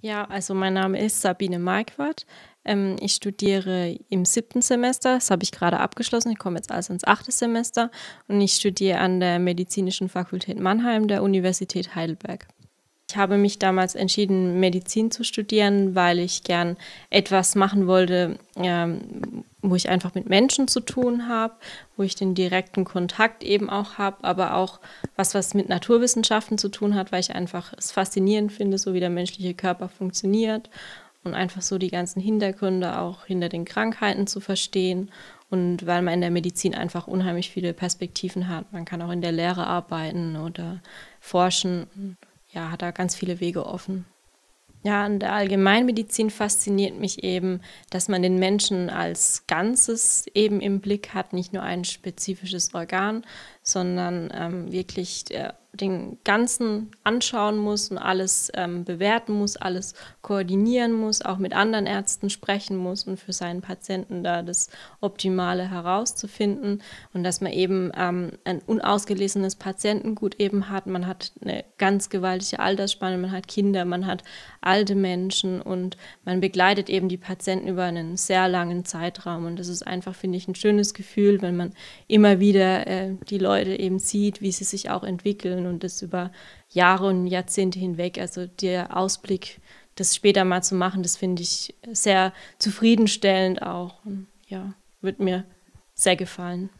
Ja, also mein Name ist Sabine Marquardt. Ähm, ich studiere im siebten Semester, das habe ich gerade abgeschlossen. Ich komme jetzt also ins achte Semester und ich studiere an der Medizinischen Fakultät Mannheim der Universität Heidelberg. Ich habe mich damals entschieden, Medizin zu studieren, weil ich gern etwas machen wollte, ähm, wo ich einfach mit Menschen zu tun habe, wo ich den direkten Kontakt eben auch habe, aber auch was, was mit Naturwissenschaften zu tun hat, weil ich einfach es faszinierend finde, so wie der menschliche Körper funktioniert und einfach so die ganzen Hintergründe auch hinter den Krankheiten zu verstehen und weil man in der Medizin einfach unheimlich viele Perspektiven hat. Man kann auch in der Lehre arbeiten oder forschen ja, hat da ganz viele Wege offen. Ja, in der Allgemeinmedizin fasziniert mich eben, dass man den Menschen als Ganzes eben im Blick hat, nicht nur ein spezifisches Organ, sondern ähm, wirklich der den Ganzen anschauen muss und alles ähm, bewerten muss, alles koordinieren muss, auch mit anderen Ärzten sprechen muss und für seinen Patienten da das Optimale herauszufinden und dass man eben ähm, ein unausgelesenes Patientengut eben hat. Man hat eine ganz gewaltige Altersspanne, man hat Kinder, man hat alte Menschen und man begleitet eben die Patienten über einen sehr langen Zeitraum und das ist einfach, finde ich, ein schönes Gefühl, wenn man immer wieder äh, die Leute eben sieht, wie sie sich auch entwickeln und das über Jahre und Jahrzehnte hinweg. Also der Ausblick, das später mal zu machen, das finde ich sehr zufriedenstellend auch. Und ja, wird mir sehr gefallen.